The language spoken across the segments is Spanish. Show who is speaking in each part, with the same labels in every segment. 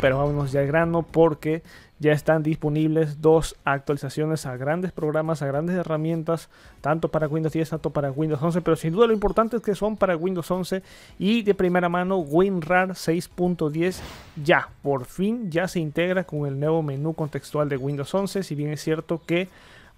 Speaker 1: Pero vamos ya al grano porque ya están disponibles dos actualizaciones a grandes programas, a grandes herramientas, tanto para Windows 10, tanto para Windows 11, pero sin duda lo importante es que son para Windows 11 y de primera mano WinRAR 6.10 ya, por fin ya se integra con el nuevo menú contextual de Windows 11, si bien es cierto que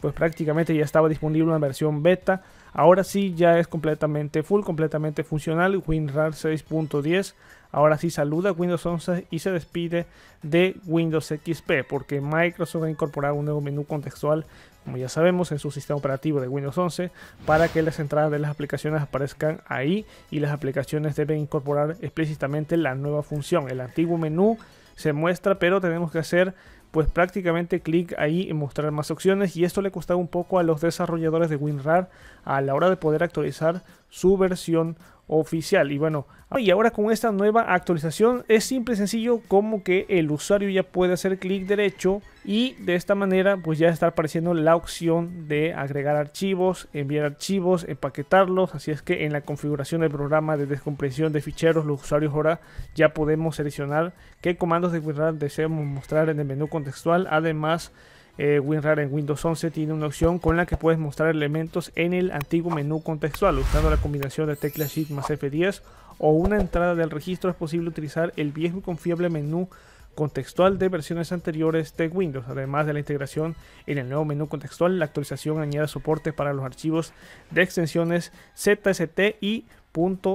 Speaker 1: pues prácticamente ya estaba disponible una versión beta. Ahora sí ya es completamente full, completamente funcional. WinRAR 6.10 ahora sí saluda Windows 11 y se despide de Windows XP porque Microsoft ha incorporado un nuevo menú contextual, como ya sabemos, en su sistema operativo de Windows 11 para que las entradas de las aplicaciones aparezcan ahí y las aplicaciones deben incorporar explícitamente la nueva función. El antiguo menú se muestra, pero tenemos que hacer pues prácticamente clic ahí en mostrar más opciones y esto le costaba un poco a los desarrolladores de WinRAR a la hora de poder actualizar su versión oficial. Y bueno, y ahora con esta nueva actualización es simple sencillo como que el usuario ya puede hacer clic derecho y de esta manera pues ya está apareciendo la opción de agregar archivos, enviar archivos, empaquetarlos. Así es que en la configuración del programa de descompresión de ficheros los usuarios ahora ya podemos seleccionar qué comandos de deseamos mostrar en el menú contextual. Además eh, WinRAR en Windows 11 tiene una opción con la que puedes mostrar elementos en el antiguo menú contextual. Usando la combinación de teclas Shift más F10 o una entrada del registro es posible utilizar el viejo y confiable menú contextual de versiones anteriores de Windows. Además de la integración en el nuevo menú contextual, la actualización añade soporte para los archivos de extensiones ZST y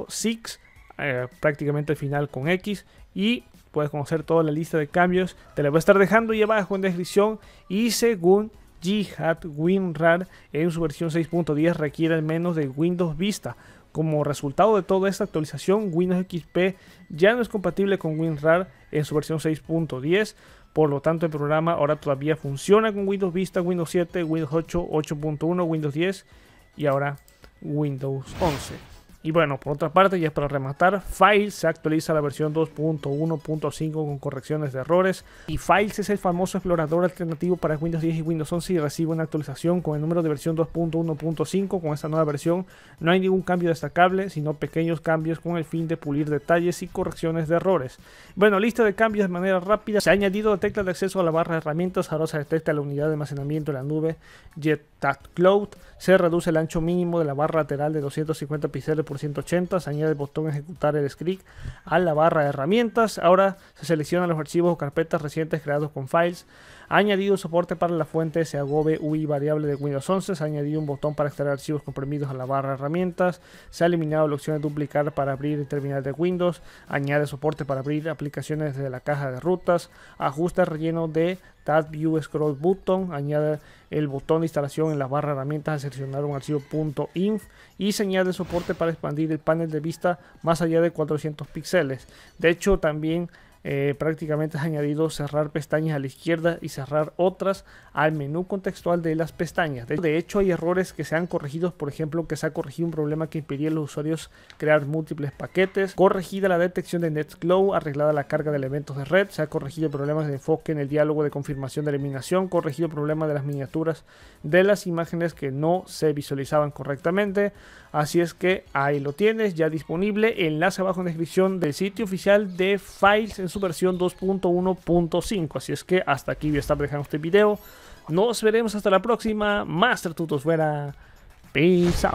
Speaker 1: .six, eh, prácticamente al final con X, y puedes conocer toda la lista de cambios. Te la voy a estar dejando ahí abajo en descripción. Y según Jihad WinRAR en su versión 6.10 requiere al menos de Windows Vista. Como resultado de toda esta actualización, Windows XP ya no es compatible con WinRAR en su versión 6.10. Por lo tanto, el programa ahora todavía funciona con Windows Vista, Windows 7, Windows 8, 8.1, Windows 10 y ahora Windows 11. Y bueno, por otra parte, ya para rematar, Files se actualiza a la versión 2.1.5 con correcciones de errores. Y Files es el famoso explorador alternativo para Windows 10 y Windows 11 y recibe una actualización con el número de versión 2.1.5. Con esta nueva versión no hay ningún cambio destacable, sino pequeños cambios con el fin de pulir detalles y correcciones de errores. Bueno, lista de cambios de manera rápida. Se ha añadido la tecla de acceso a la barra de herramientas. Ahora se detecta la unidad de almacenamiento en la nube Jet Cloud, se reduce el ancho mínimo de la barra lateral de 250 píxeles por 180, se añade el botón ejecutar el script a la barra de herramientas, ahora se seleccionan los archivos o carpetas recientes creados con files, añadido soporte para la fuente agobe UI variable de Windows 11, se ha añadido un botón para extraer archivos comprimidos a la barra de herramientas, se ha eliminado la opción de duplicar para abrir el terminal de Windows, añade soporte para abrir aplicaciones desde la caja de rutas, ajusta el relleno de View Scroll Button, añade el botón de instalación en la barra de herramientas a seleccionar un archivo .inf y señal de soporte para expandir el panel de vista más allá de 400 píxeles. De hecho, también eh, prácticamente ha añadido cerrar pestañas a la izquierda y cerrar otras al menú contextual de las pestañas. De hecho, hay errores que se han corregido, por ejemplo, que se ha corregido un problema que impedía a los usuarios crear múltiples paquetes, corregida la detección de NetGlow, arreglada la carga de elementos de red, se ha corregido problemas de enfoque en el diálogo de confirmación de eliminación, corregido problema de las miniaturas de las imágenes que no se visualizaban correctamente. Así es que ahí lo tienes, ya disponible. Enlace abajo en descripción del sitio oficial de Files en su versión 2.1.5. Así es que hasta aquí voy a estar dejando este video. Nos veremos hasta la próxima. Master Tutos fuera. Peace